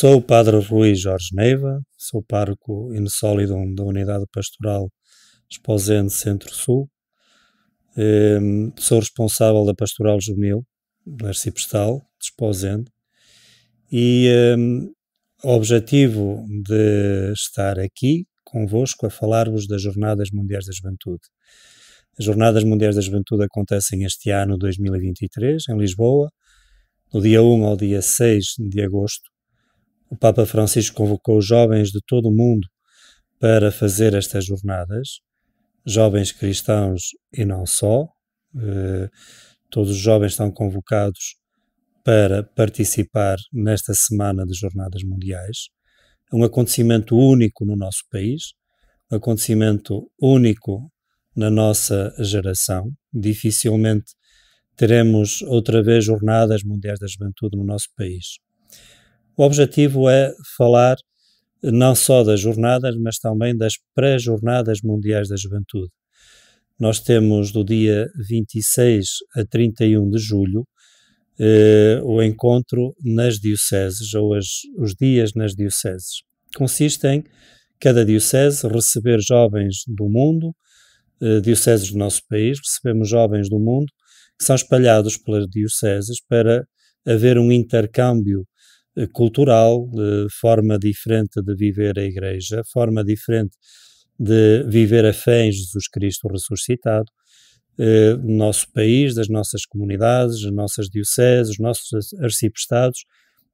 Sou o Padre Rui Jorge Neiva, sou pároco in solidum da Unidade Pastoral Esposende Centro-Sul, ehm, sou responsável da Pastoral Juvenil do Arciprestal de Esposende e um, ehm, o objetivo de estar aqui convosco a é falar-vos das Jornadas Mundiais da Juventude. As Jornadas Mundiais da Juventude acontecem este ano, 2023, em Lisboa, no dia 1 ao dia 6 de agosto o Papa Francisco convocou jovens de todo o mundo para fazer estas jornadas, jovens cristãos e não só. Eh, todos os jovens estão convocados para participar nesta semana de Jornadas Mundiais. É um acontecimento único no nosso país, um acontecimento único na nossa geração. Dificilmente teremos outra vez Jornadas Mundiais da Juventude no nosso país. O objetivo é falar não só das jornadas, mas também das pré-jornadas mundiais da juventude. Nós temos do dia 26 a 31 de julho eh, o encontro nas dioceses, ou as, os dias nas dioceses. Consiste em cada diocese receber jovens do mundo, eh, dioceses do nosso país, recebemos jovens do mundo que são espalhados pelas dioceses para haver um intercâmbio eh, cultural, forma diferente de viver a Igreja, forma diferente de viver a fé em Jesus Cristo ressuscitado, do eh, nosso país, das nossas comunidades, das nossas dioceses, dos nossos arciprestados,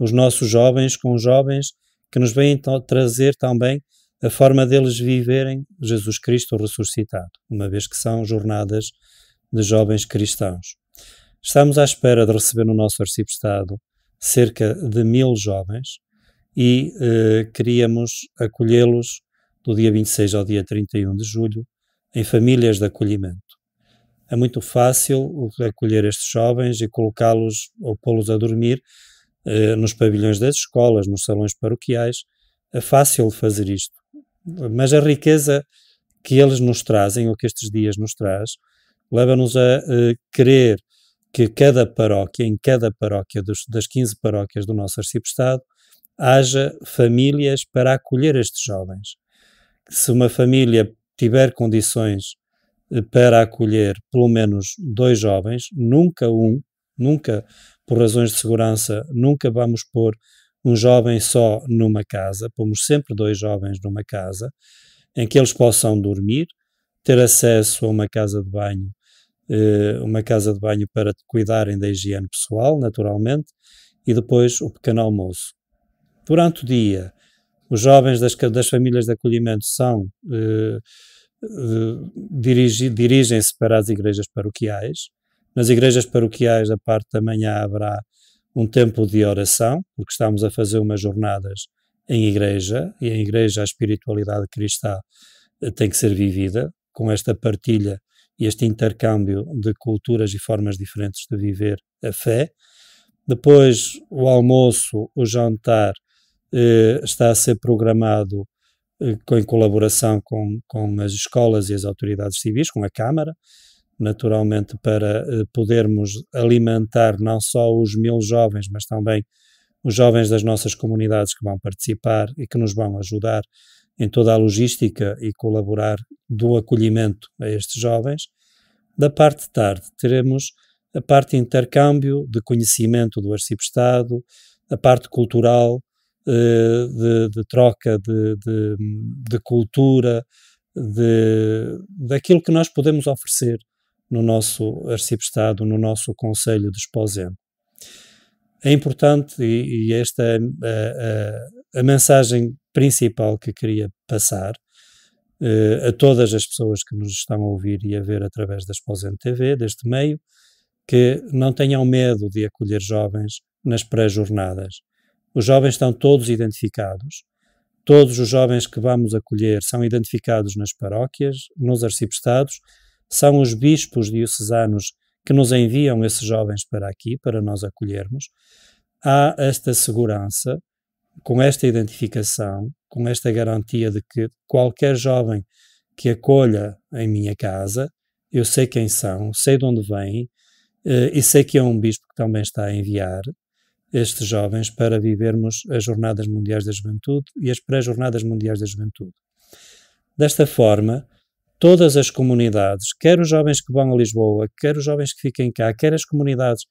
os nossos jovens com os jovens que nos vêm então trazer também a forma deles viverem Jesus Cristo ressuscitado, uma vez que são jornadas de jovens cristãos. Estamos à espera de receber no nosso arciprestado cerca de mil jovens e eh, queríamos acolhê-los do dia 26 ao dia 31 de julho em famílias de acolhimento. É muito fácil acolher estes jovens e colocá-los ou pô-los a dormir eh, nos pavilhões das escolas, nos salões paroquiais. É fácil fazer isto. Mas a riqueza que eles nos trazem, ou que estes dias nos traz, leva-nos a eh, querer que cada paróquia, em cada paróquia dos, das 15 paróquias do nosso arcipestado, haja famílias para acolher estes jovens. Se uma família tiver condições eh, para acolher pelo menos dois jovens, nunca um, nunca por razões de segurança, nunca vamos pôr um jovem só numa casa, pomos sempre dois jovens numa casa, em que eles possam dormir, ter acesso a uma casa de banho eh, uma casa de banho para cuidarem da higiene pessoal, naturalmente, e depois o pequeno almoço. Durante o dia, os jovens das, das famílias de acolhimento são eh, eh dirige, dirigem-se para as igrejas paroquiais. Nas igrejas paroquiais, da parte da manhã, haverá um tempo de oração, porque estamos a fazer umas jornadas em igreja, e em igreja a espiritualidade cristã eh, tem que ser vivida, com esta partilha este intercâmbio de culturas e formas diferentes de viver a fé. Depois, o almoço, o jantar, eh, está a ser programado eh, em colaboração com, com as escolas e as autoridades civis, com a Câmara, naturalmente, para eh, podermos alimentar não só os mil jovens, mas também os jovens das nossas comunidades que vão participar e que nos vão ajudar em toda a logística e colaborar do acolhimento a estes jovens. Da parte de tarde, teremos a parte de intercâmbio de conhecimento do arcipestado, a parte cultural, eh, de, de troca de, de, de, cultura, de, daquilo que nós podemos oferecer no nosso arcipestado, no nosso Conselho de Esposente é importante e, e esta é a, a, a, mensagem principal que queria passar uh, a todas as pessoas que nos estão a ouvir e a ver através da Exposente TV, deste meio, que não tenham medo de acolher jovens nas pré-jornadas. Os jovens estão todos identificados. Todos os jovens que vamos acolher são identificados nas paróquias, nos arciprestados, são os bispos diocesanos que nos enviam esses jovens para aqui, para nós acolhermos, há esta segurança, com esta identificação, com esta garantia de que qualquer jovem que acolha em minha casa, eu sei quem são, sei de onde vêm eh, e sei que é um bispo que também está a enviar estes jovens para vivermos as Jornadas Mundiais da Juventude e as pré-Jornadas Mundiais da Juventude. Desta forma, todas as comunidades, quer os jovens que vão a Lisboa, quer os jovens que fiquem cá, quer as comunidades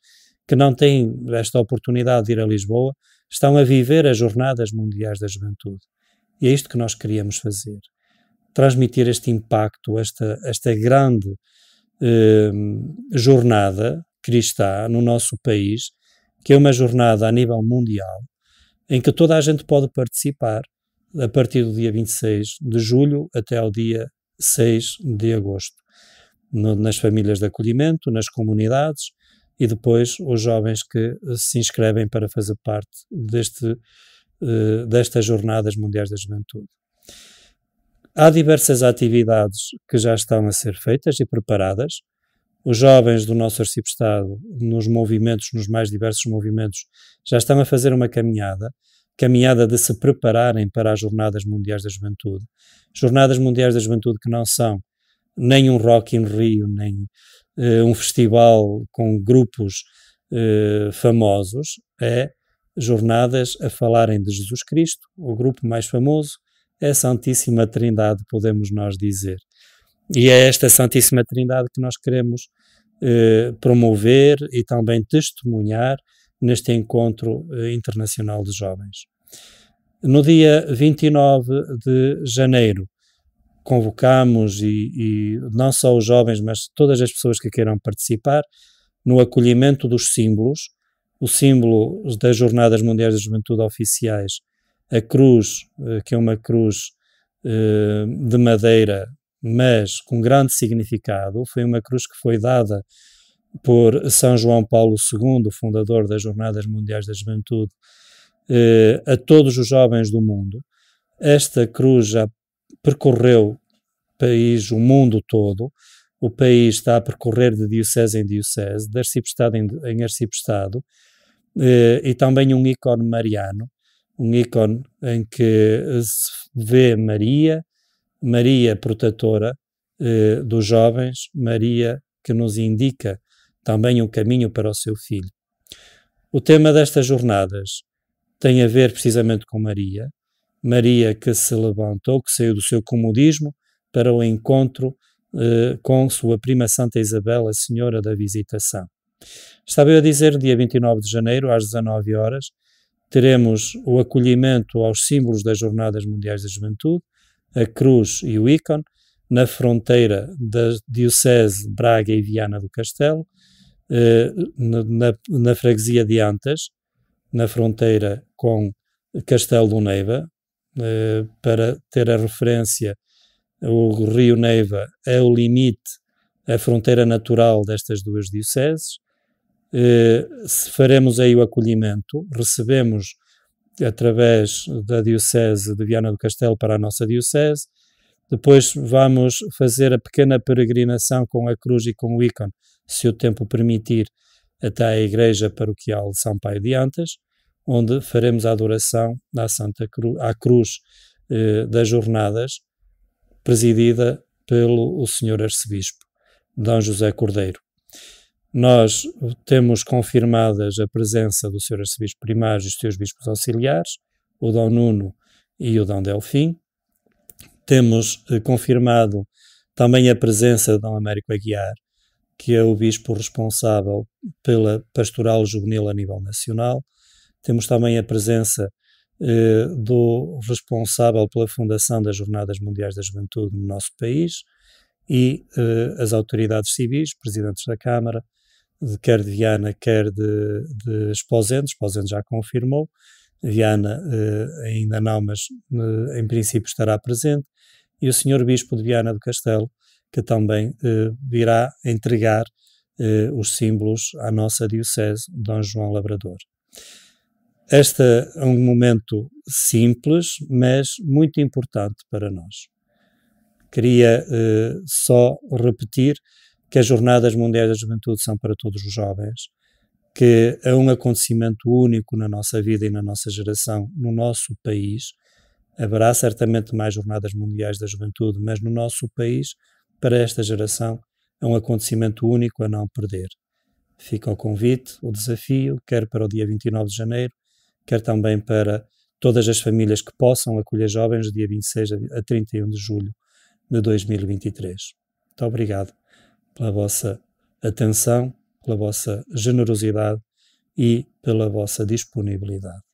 que não têm esta oportunidade de ir a Lisboa, estão a viver as Jornadas Mundiais da Juventude. E é isto que nós queríamos fazer. Transmitir este impacto, esta, esta grande eh, jornada cristã no nosso país, que é uma jornada a nível mundial, em que toda a gente pode participar a partir do dia 26 de julho até ao dia 6 de agosto, no, nas famílias de acolhimento, nas comunidades e depois os jovens que eh, se inscrevem para fazer parte deste, eh, destas Jornadas Mundiais da Juventude. Há diversas atividades que já estão a ser feitas e preparadas. Os jovens do nosso arcipestado, nos movimentos, nos mais diversos movimentos, já estão a fazer uma caminhada caminhada de se prepararem para as Jornadas Mundiais da Juventude. Jornadas Mundiais da Juventude que não são nem um Rock in Rio, nem uh, um festival com grupos uh, famosos, é jornadas a falarem de Jesus Cristo, o grupo mais famoso é a Santíssima Trindade, podemos nós dizer. E é esta Santíssima Trindade que nós queremos eh, promover e também testemunhar neste Encontro eh, Internacional de Jovens. No dia 29 de janeiro, convocamos e, e, não só os jovens, mas todas as pessoas que queiram participar no acolhimento dos símbolos, o símbolo das Jornadas Mundiais da Juventude Oficiais, a cruz, eh, que é uma cruz eh, de madeira, mas com grande significado, foi uma cruz que foi dada por São João Paulo II, fundador das Jornadas Mundiais da Juventude, eh, a todos os jovens do mundo. Esta cruz já percorreu país, o mundo todo. O país está a percorrer de diocese em diocese, de arcipestado em, em arcipestado, eh, e também um ícone mariano, um ícone em que se vê Maria, Maria protetora eh, dos jovens, Maria que nos indica também um caminho para o seu filho. O tema destas jornadas tem a ver precisamente com Maria, Maria que se levantou, que saiu do seu comodismo para o encontro eh, com sua prima Santa Isabel, a Senhora da Visitação. Estava eu a dizer, dia 29 de janeiro, às 19 horas, teremos o acolhimento aos símbolos das Jornadas Mundiais da Juventude, a cruz e o ícone, na fronteira da Diocese Braga e Viana do Castelo, eh, na, na, freguesia de Antas, na fronteira com Castelo do Neiva, eh, para ter a referência, o Rio Neiva é o limite, a fronteira natural destas duas dioceses. Eh, faremos aí o acolhimento, recebemos através da Diocese de Viana do Castelo para a nossa Diocese, depois vamos fazer a pequena peregrinação com a cruz e com o ícone, se o tempo permitir, até à Igreja Paroquial de São Pai de Antas, onde faremos a adoração à Santa Cruz, à Cruz eh, das Jornadas, presidida pelo o Senhor Arcebispo, D. José Cordeiro. Nós temos confirmadas a presença do Sr. Arcebispo Primário e dos seus Bispos Auxiliares, o D. Nuno e o D. Delfim, temos eh, confirmado também a presença de Dom Américo Aguiar, que é o bispo responsável pela pastoral juvenil a nível nacional. Temos também a presença eh, do responsável pela fundação das Jornadas Mundiais da Juventude no nosso país e eh, as autoridades civis, presidentes da Câmara, quer de Viana, quer de, de Esposende, Esposende já confirmou, Viana eh, ainda não, mas eh, em princípio estará presente, e o senhor Bispo de Viana do Castelo, que também eh, virá entregar os símbolos à nossa Diocese, Dom João Labrador. Este é um momento simples, mas muito importante para nós. Queria eh, só repetir que as Jornadas Mundiais da Juventude são para todos os jovens, que a é um acontecimento único na nossa vida e na nossa geração, no nosso país, haverá certamente mais jornadas mundiais da juventude, mas no nosso país, para esta geração, é um acontecimento único a não perder. Fica o convite, o desafio, quer para o dia 29 de janeiro, quer também para todas as famílias que possam acolher jovens, dia 26 a 31 de julho de 2023. Muito obrigado pela vossa atenção pela vossa generosidade e pela vossa disponibilidade.